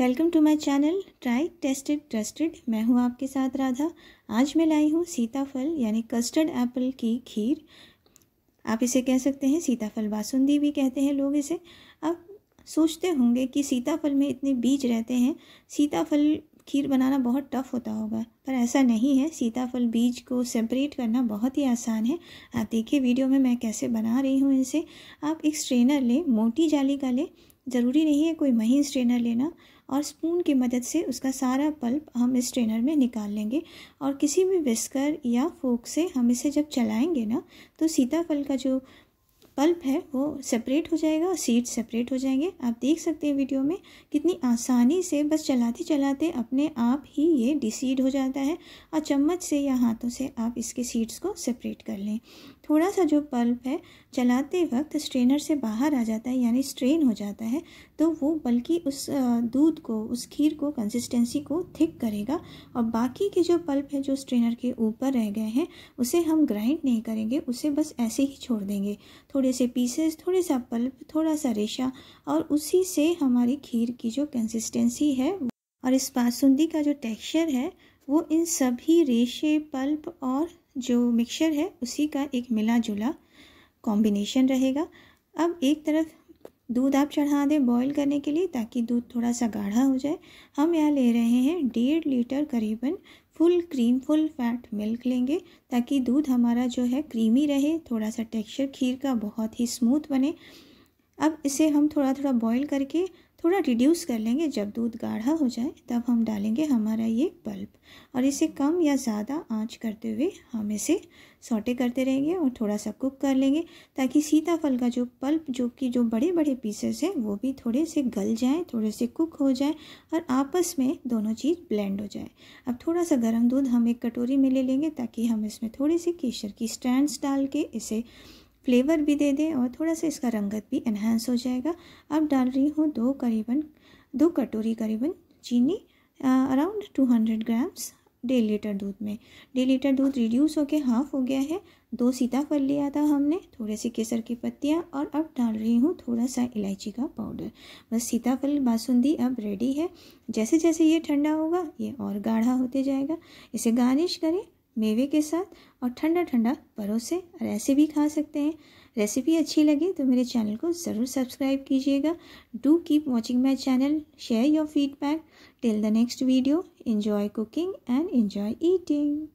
welcome to my channel try tested trusted मैं हूं आपके साथ राधा आज मैं लाई हूं सीताफल यानी कस्टर्ड एप्पल की खीर आप इसे कह सकते हैं सीताफल बासुंदी भी कहते हैं लोग इसे अब सोचते होंगे कि सीताफल में इतने बीज रहते हैं सीताफल खीर बनाना बहुत टफ होता होगा पर ऐसा नहीं है सीताफल बीज को सेपरेट करना बहुत ही आसान है आप देखिए वीडियो में मैं कैसे बना रही हूँ इसे आप एक स्ट्रेनर लें मोटी जाली का लें ज़रूरी नहीं है कोई महीन स्ट्रेनर लेना और स्पून की मदद से उसका सारा पल्प हम इस स्ट्रेनर में निकाल लेंगे और किसी भी विस्कर या फोक से हम इसे जब चलाएंगे ना तो सीताफल का जो पल्प है वो सेपरेट हो जाएगा और सीड सेपरेट हो जाएंगे आप देख सकते हैं वीडियो में कितनी आसानी से बस चलाते चलाते अपने आप ही ये डिसीड हो जाता है और चम्मच से या हाथों से आप इसके सीड्स को सेपरेट कर लें थोड़ा सा जो बल्ब है चलाते वक्त स्ट्रेनर से बाहर आ जाता है यानी स्ट्रेन हो जाता है तो वो बल्कि उस दूध को उस खीर को कंसिस्टेंसी को थिक करेगा और बाकी के जो पल्प है जो स्ट्रेनर के ऊपर रह गए हैं उसे हम ग्राइंड नहीं करेंगे उसे बस ऐसे ही छोड़ देंगे थोड़े से पीसेस थोड़े सा पल्प थोड़ा सा रेशा और उसी से हमारी खीर की जो कंसिस्टेंसी है और इस बासुंदी का जो टेक्स्चर है वो इन सभी रेशे पल्प और जो मिक्सचर है उसी का एक मिला जुला कॉम्बिनेशन रहेगा अब एक तरफ दूध आप चढ़ा दें बॉईल करने के लिए ताकि दूध थोड़ा सा गाढ़ा हो जाए हम यहाँ ले रहे हैं डेढ़ लीटर करीबन full cream full fat milk लेंगे ताकि दूध हमारा जो है क्रीमी रहे थोड़ा सा टेक्सचर खीर का बहुत ही स्मूथ बने अब इसे हम थोड़ा थोड़ा बॉईल करके थोड़ा रिड्यूस कर लेंगे जब दूध गाढ़ा हो जाए तब हम डालेंगे हमारा ये पल्प और इसे कम या ज़्यादा आंच करते हुए हम इसे सोटे करते रहेंगे और थोड़ा सा कुक कर लेंगे ताकि सीताफल का जो पल्प जो कि जो बड़े बड़े पीसेस हैं वो भी थोड़े से गल जाएँ थोड़े से कुक हो जाए और आपस में दोनों चीज़ ब्लेंड हो जाए अब थोड़ा सा गर्म दूध हम एक कटोरी में ले लेंगे ताकि हम इसमें थोड़े से केसर की स्टैंड्स डाल के इसे फ्लेवर भी दे दें और थोड़ा सा इसका रंगत भी इन्हेंस हो जाएगा अब डाल रही हूँ दो करीबन दो कटोरी करीबन चीनी अराउंड टू हंड्रेड ग्राम्स डेढ़ लीटर दूध में डेढ़ लीटर दूध रिड्यूस होकर हाफ हो गया है दो सीताफल लिया था हमने थोड़े से केसर की पत्तियाँ और अब डाल रही हूँ थोड़ा सा इलायची का पाउडर बस सीताफल बासुंदी अब रेडी है जैसे जैसे ये ठंडा होगा ये और गाढ़ा होते जाएगा इसे गार्निश करें मेवे के साथ और ठंडा ठंडा परोसे और ऐसे भी खा सकते हैं रेसिपी अच्छी लगे तो मेरे चैनल को ज़रूर सब्सक्राइब कीजिएगा do keep watching my channel share your feedback till the next video enjoy cooking and enjoy eating